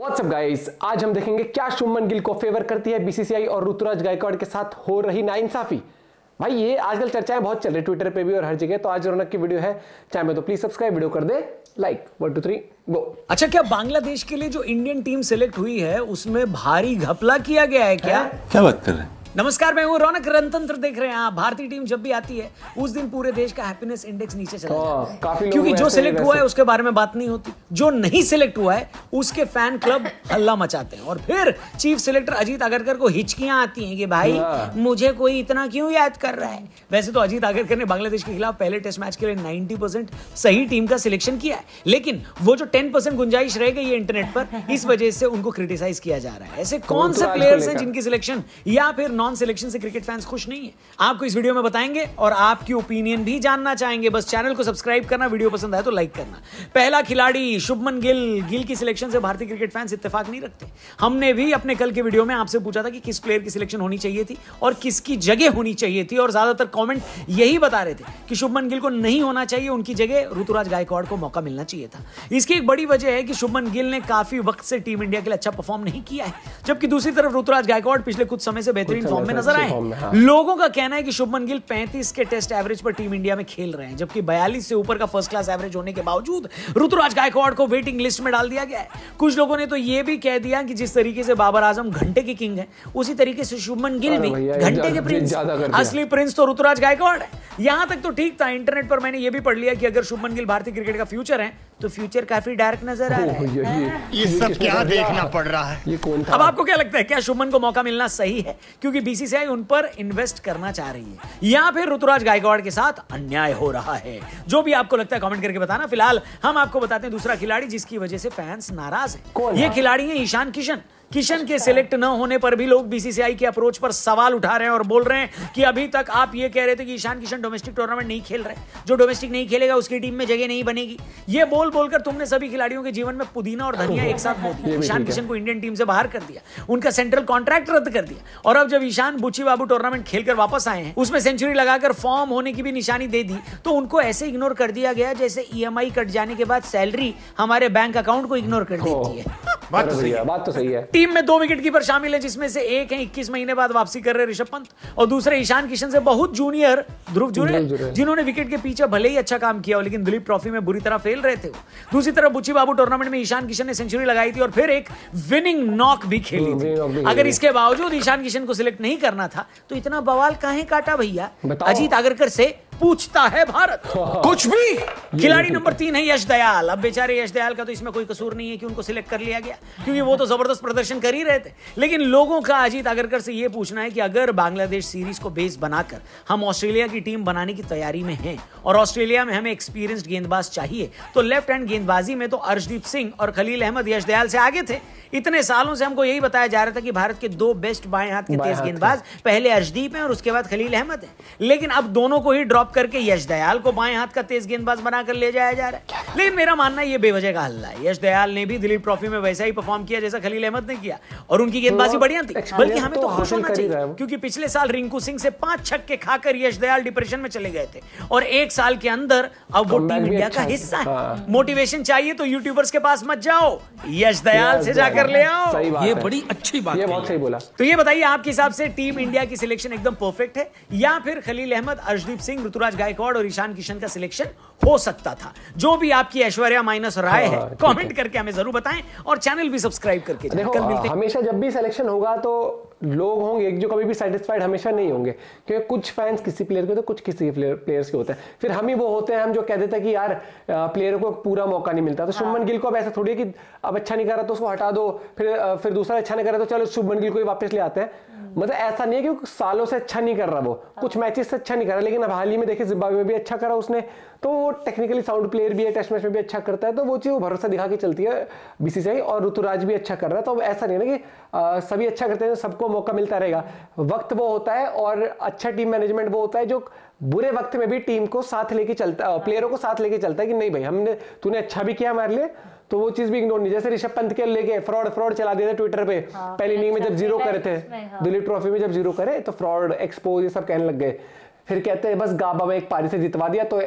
WhatsApp guys आज हम देखेंगे क्या शुभमन गिल को फेवर करती है बीसीसीआई और ऋतुराज गायकवाड़ के साथ हो रही नाइंसाफी भाई ये आजकल चर्चाएं बहुत चल रही है ट्विटर पे भी और हर जगह तो आज रौनक की वीडियो है चाहे मैं तो प्लीज सब्सक्राइब वीडियो कर दे like one two three go अच्छा क्या बांग्लादेश के लिए जो इंडियन टीम सेलेक्ट हुई है उसमें भारी घपला किया गया है क्या है? क्या बात कर रहे हैं नमस्कार मैं हूँ रौनक रणतंत्र देख रहे हैं आप भारतीय टीम जब भी आती है उस दिन पूरे देश का हैप्पीनेस इंडेक्स नीचे चला तो जाता है क्योंकि जो सिलेक्ट हुआ है उसके बारे में बात नहीं होती जो नहीं सिलेक्ट हुआ है उसके फैन क्लब हल्ला मचाते हैं और फिर चीफ सिलेक्टर अजीत आगरकर को हिचकियां आती हैं कि भाई हाँ। मुझे कोई इतना क्यों याद कर रहा है वैसे तो अजीत आगरकर ने बांग्लादेश के खिलाफ पहले टेस्ट मैच के लिए नाइनटी सही टीम का सिलेक्शन किया है लेकिन वो जो टेन गुंजाइश रह गई है इंटरनेट पर इस वजह से उनको क्रिटिसाइज किया जा रहा है ऐसे कौन तो से प्लेयर्स हैं जिनकी सिलेक्शन या फिर नॉन सिलेक्शन से क्रिकेट फैंस खुश नहीं है आपको इस वीडियो में बताएंगे और आपकी ओपिनियन भी जानना चाहेंगे बस चैनल को सब्सक्राइब करना वीडियो पसंद आए तो लाइक करना पहला खिलाड़ी शुभमन गिल गिल की सिलेक्शन से भारतीय क्रिकेट फैंस इतफाक नहीं रखते हमने भी अपने कल के वीडियो में आपसे पूछा था कि किस प्लेयर की सिलेक्शन होनी चाहिए थी और किसकी जगह होनी चाहिए थी और ज्यादातर कॉमेंट यही बता रहे थे कि शुभमन गिल को नहीं होना चाहिए उनकी जगह ऋतुराज गायकवाड़ को मौका मिलना चाहिए था इसकी एक बड़ी वजह है कि शुभमन गिल ने काफी वक्त से टीम इंडिया के लिए अच्छा परफॉर्म नहीं किया है जबकि दूसरी तरफ ऋतुराज गायकवाड़ पिछले कुछ समय से बेहतरीन फॉर्म में नजर आए हाँ। लोगों का कहना है कि शुभमन गिल 35 के टेस्ट एवरेज पर टीम इंडिया में खेल रहे हैं जबकि 42 से ऊपर का फर्स्ट क्लास एवरेज होने के बावजूद ऋतुराज गायकवाड़ को वेटिंग लिस्ट में डाल दिया गया है कुछ लोगों ने तो ये भी कह दिया कि जिस तरीके से बाबर आजम घंटे के किंग है उसी तरीके से शुभमन गिल भी घंटे के प्रिंस असली प्रिंस तो ऋतुराज गायकवाड़ है यहां तक तो ठीक था इंटरनेट पर मैंने ये भी पढ़ लिया कि अगर शुभमन गिल भारतीय क्रिकेट का फ्यूचर है तो फ्यूचर काफी डार्क नजर आ रहा है ये सब क्या देखना पड़ रहा है अब आपको क्या लगता है क्या शुभमन को मौका मिलना सही है क्योंकि क्योंकि बीसीसीआई उन पर इन्वेस्ट करना चाह रही है या फिर ऋतुराज गायकवाड़ के साथ अन्याय हो रहा है जो भी आपको लगता है कमेंट करके बताना फिलहाल हम आपको बताते हैं दूसरा खिलाड़ी जिसकी वजह से फैंस नाराज है ये खिलाड़ी है ईशान किशन किशन के सिलेक्ट न होने पर भी लोग बीसीसीआई के अप्रोच पर सवाल उठा रहे हैं और बोल रहे हैं कि अभी तक आप ये कह रहे थे कि ईशान किशन डोमेस्टिक टूर्नामेंट नहीं खेल रहे जो डोमेस्टिक नहीं खेलेगा उसकी टीम में जगह नहीं बनेगी ये बोल बोलकर तुमने सभी खिलाड़ियों के जीवन में पुदीना और धनिया एक साथ बोल दिया ईशान किशन को इंडियन टीम से बाहर कर दिया उनका सेंट्रल कॉन्ट्रैक्ट रद्द कर दिया और अब जब ईशान बुची बाबू टूर्नामेंट खेलकर वापस आए हैं उसमें सेंचुरी लगाकर फॉर्म होने की भी निशानी दे दी तो उनको ऐसे इग्नोर कर दिया गया जैसे ई e कट जाने के बाद सैलरी हमारे बैंक अकाउंट को इग्नोर कर देती है बात तो सही है बात तो सही है टीम में दो विकेट कीपर शामिल है जिसमें से एक है इक्कीस महीने बाद वापसी कर रहे ऋषभ पंत और दूसरे ईशान किशन से बहुत जूनियर ध्रुव जूनियर जिन्होंने विकेट के पीछे भले ही अच्छा काम किया लेकिन दिलीप ट्रॉफी में बुरी तरह फेल रहे थे दूसरी तरफ बुच्ची बाबू टूर्नामेंट में ईशान किशन ने सेंचुरी लगाई थी और फिर एक विनिंग नॉक भी खेली थी अगर इसके बावजूद ईशान किशन को सिलेक्ट नहीं करना था तो इतना बवाल कहें काटा भैया अजीत आगरकर से पूछता है भारत हाँ। कुछ भी खिलाड़ी नंबर तीन है यश दयाल अब बेचारे यश दयाल का तो इसमें कोई कसूर नहीं है कि उनको सिलेक्ट कर लिया गया क्योंकि वो तो जबरदस्त प्रदर्शन कर ही रहे थे लेकिन लोगों का अजीत अगरकर से यह पूछना है कि अगर बांग्लादेश सीरीज को बेस बनाकर हम ऑस्ट्रेलिया की टीम बनाने की तैयारी में है और ऑस्ट्रेलिया में हमें एक्सपीरियंस गेंदबाज चाहिए तो लेफ्ट हैंड गेंदबाजी में तो अर्शदीप सिंह और खलील अहमद यश दयाल से आगे थे इतने सालों से हमको यही बताया जा रहा था कि भारत के दो बेस्ट बाएं हाथ के तेज गेंदबाज पहले अर्शदीप हैं और उसके बाद खलील अहमद है लेकिन अब दोनों को ही ड्रॉप करके यश दयाल को बाएं हाथ का तेज गेंदबाज बनाकर ले जाया जा रहा है लेकिन मेरा मानना ये बेवजह का हल्ला है यश दयाल ने भी दिलीप ट्रॉफी में वैसा ही परफॉर्म किया जैसा खलील अहमद ने किया और उनकी तो गेंदबाजी बढ़िया थी बल्कि हमें तो, तो खुश होना चाहिए क्योंकि पिछले साल रिंकू सिंह से पांच छक्के खाकर यश दयाल डिप्रेशन में चले गए थे और एक साल के अंदर अब वो टीम इंडिया अच्छा का हिस्सा है मोटिवेशन हाँ। चाहिए तो यूट्यूबर्स के पास मत जाओ यश दयाल से जाकर ले आओ ये बड़ी अच्छी बात है सही बोला तो ये बताइए आपके हिसाब से टीम इंडिया की सिलेक्शन एकदम परफेक्ट है या फिर खलील अहमद अर्शदीप सिंह ऋतुराज गायकवाड़ और ईशान किशन का सिलेक्शन हो सकता था जो भी आपकी ऐश्वर्या माइनस राय है हाँ, कमेंट करके हमें जरूर बताएं और चैनल भी सब्सक्राइब करके कल मिलते हमेशा जब भी सिलेक्शन होगा तो लोग होंगे जो कभी भी सेटिस्फाइड हमेशा नहीं होंगे क्योंकि कुछ फैंस किसी प्लेयर के तो कुछ किसी प्लेयर्स के होते हैं फिर हम ही वो होते हैं हम जो कह देते हैं कि यार प्लेयर को पूरा मौका नहीं मिलता तो हाँ। शुभमन गिल को अब ऐसा थोड़ी है कि अब अच्छा नहीं कर रहा तो उसको हटा दो फिर फिर दूसरा अच्छा नहीं कर रहा तो चलो शुभमन गिल को ही वापस ले आते हैं मतलब ऐसा नहीं है कि सालों से अच्छा नहीं कर रहा वो कुछ मैचेस से अच्छा नहीं कर रहा लेकिन अब हाल ही में देखिए जिम्बाब्वे में भी अच्छा करा उसने तो वो टेक्निकली साउंड प्लेयर भी है टेस्ट टेस्ट मैच में भी अच्छा करता है तो वो चीज़ वो भरोसा दिखा के चलती है बीसीसीआई और ऋतुराज भी अच्छा कर रहा है तो अब ऐसा नहीं है ना कि सभी अच्छा करते हैं तो सबको मौका मिलता रहेगा वक्त वो होता है और अच्छा टीम मैनेजमेंट वो होता है जो बुरे वक्त में भी टीम को साथ लेके चलता है प्लेयरों को साथ लेके चलता है कि नहीं भाई हमने तूने अच्छा भी किया हमारे लिए तो वो चीज भी इग्नोर नहीं जैसे ऋषभ पंत के लेके फ्रॉड फ्रॉड चला दिया था ट्विटर पे हाँ, पहली इनिंग में जब जीरो अच्छा, अच्छा, करे थे हाँ। दिलीप ट्रॉफी में जब जीरो करे तो फ्रॉड एक्सपोज ये सब कहने लग गए फिर कहते हैं बस गाबा में एक पारी से जितवा दिया तो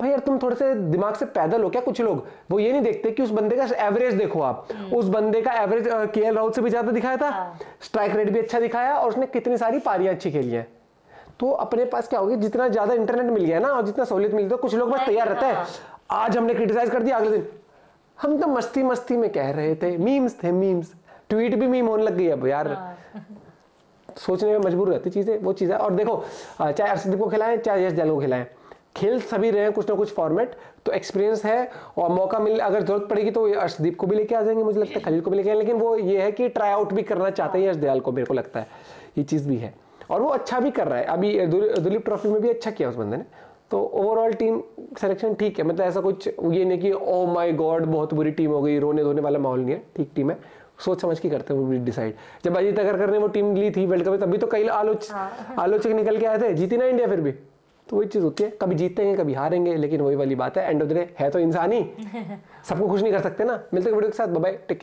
भाई यार तुम थोड़े से दिमाग से पैदल हो क्या कुछ लोग वो ये नहीं देखते कि उस बंदे का एवरेज देखो आप हम्म। उस बंदे का एवरेज के एल राहुल से भी ज्यादा दिखाया था स्ट्राइक हाँ। रेट भी अच्छा दिखाया और उसने कितनी सारी पारियां अच्छी खेली हैं तो अपने पास क्या होगी जितना ज्यादा इंटरनेट मिल गया ना और जितना सहूलियत मिलती है तो कुछ लोग बस तैयार रहते हैं हाँ। आज हमने क्रिटिसाइज कर दिया अगले दिन हम तो मस्ती मस्ती में कह रहे थे मीम्स थे मीम्स ट्वीट भी मीम होने लग गई अब यार हाँ। सोचने में मजबूर रहती चीजें वो चीज़ें और देखो चाहे अर्शदीप को खिलाएं चाहे यश जल को खिलाएं खेल सभी रहे हैं कुछ ना कुछ फॉर्मेट तो एक्सपीरियंस है और मौका मिले अगर जरूरत पड़ेगी तो अर्शदीप को भी लेके आ जाएंगे मुझे लगता है खलील को भी लेके आए लेकिन वो ये है कि ट्राई आउट भी करना चाहते हैं यशदयाल को मेरे को लगता है ये चीज़ भी है और वो अच्छा भी कर रहा है अभी दिलीप ट्रॉफी में भी अच्छा किया उस बंदे ने तो ओवरऑल टीम सिलेक्शन ठीक है मतलब ऐसा कुछ ये नहीं कि ओ माय गॉड बहुत बुरी टीम हो गई रोने धोने वाला माहौल नहीं है ठीक टीम है सोच समझ के करते हैं डिसाइड जब अजीत अगर करने वो टीम ली थी वर्ल्ड कप में तभी तो कई आलोच हाँ। आलोचक निकल के आए थे जीती ना इंडिया फिर भी तो वही चीज़ होती है कभी जीतते हैं कभी हारेंगे लेकिन वही वाली बात है एंड ऑफ द डे है तो इंसान ही सबको खुश नहीं कर सकते ना मिलते वीडियो के साथ बाय टेक केयर